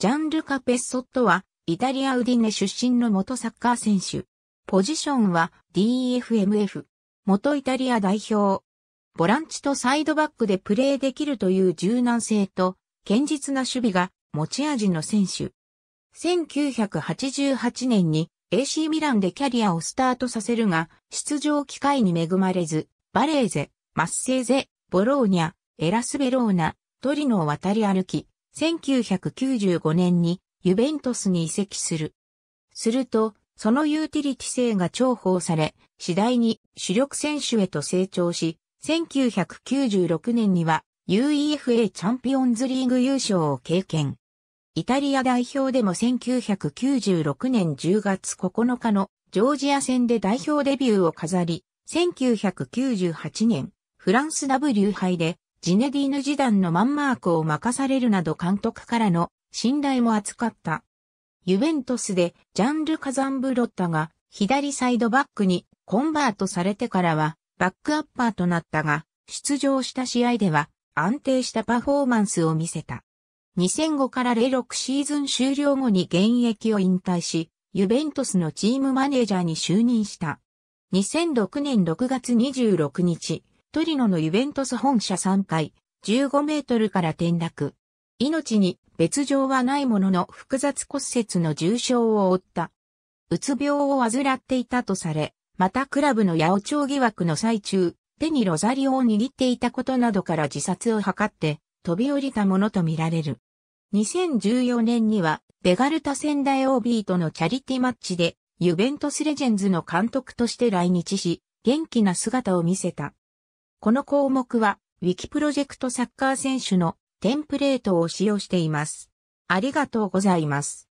ジャンルカ・ペッソットは、イタリア・ウディネ出身の元サッカー選手。ポジションは DFMF。元イタリア代表。ボランチとサイドバックでプレーできるという柔軟性と、堅実な守備が持ち味の選手。1988年に AC ミランでキャリアをスタートさせるが、出場機会に恵まれず、バレーゼ、マッセーゼ、ボローニャ、エラスベローナ、トリノを渡り歩き、1995年にユベントスに移籍する。すると、そのユーティリティ性が重宝され、次第に主力選手へと成長し、1996年には UEFA チャンピオンズリーグ優勝を経験。イタリア代表でも1996年10月9日のジョージア戦で代表デビューを飾り、1998年フランス W 杯でジネディーヌ時代のマンマークを任されるなど監督からの信頼も厚かった。ユベントスでジャンル・カザンブロッタが左サイドバックにコンバートされてからはバックアッパーとなったが、出場した試合では安定したパフォーマンスを見せた。2005から06シーズン終了後に現役を引退し、ユベントスのチームマネージャーに就任した。2006年6月26日、トリノのユベントス本社3階、15メートルから転落。命に別状はないものの複雑骨折の重傷を負った。うつ病を患っていたとされ、またクラブの八百長疑惑の最中、手にロザリオを握っていたことなどから自殺を図って飛び降りたものとみられる。2014年には、ベガルタ仙台 OB とのチャリティマッチで、ユベントスレジェンズの監督として来日し、元気な姿を見せた。この項目は、ウィキプロジェクトサッカー選手のテンプレートを使用しています。ありがとうございます。